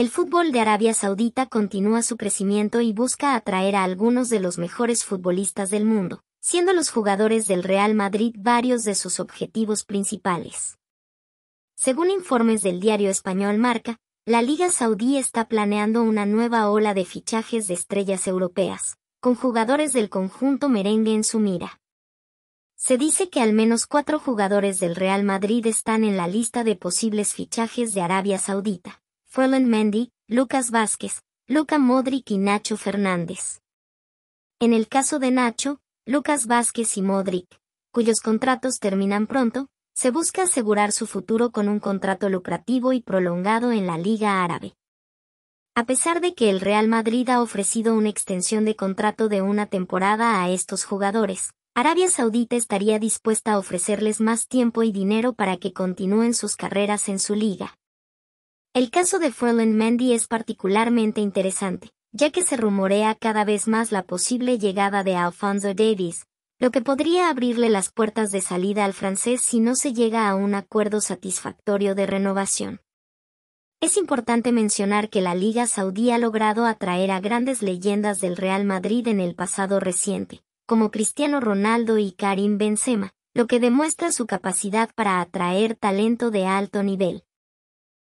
El fútbol de Arabia Saudita continúa su crecimiento y busca atraer a algunos de los mejores futbolistas del mundo, siendo los jugadores del Real Madrid varios de sus objetivos principales. Según informes del diario español Marca, la Liga Saudí está planeando una nueva ola de fichajes de estrellas europeas, con jugadores del conjunto merengue en su mira. Se dice que al menos cuatro jugadores del Real Madrid están en la lista de posibles fichajes de Arabia Saudita. Mendy, Lucas Vázquez, Luca Modric y Nacho Fernández. En el caso de Nacho, Lucas Vázquez y Modric, cuyos contratos terminan pronto, se busca asegurar su futuro con un contrato lucrativo y prolongado en la Liga Árabe. A pesar de que el Real Madrid ha ofrecido una extensión de contrato de una temporada a estos jugadores, Arabia Saudita estaría dispuesta a ofrecerles más tiempo y dinero para que continúen sus carreras en su liga. El caso de Froland Mendy es particularmente interesante, ya que se rumorea cada vez más la posible llegada de Alfonso Davis, lo que podría abrirle las puertas de salida al francés si no se llega a un acuerdo satisfactorio de renovación. Es importante mencionar que la Liga Saudí ha logrado atraer a grandes leyendas del Real Madrid en el pasado reciente, como Cristiano Ronaldo y Karim Benzema, lo que demuestra su capacidad para atraer talento de alto nivel.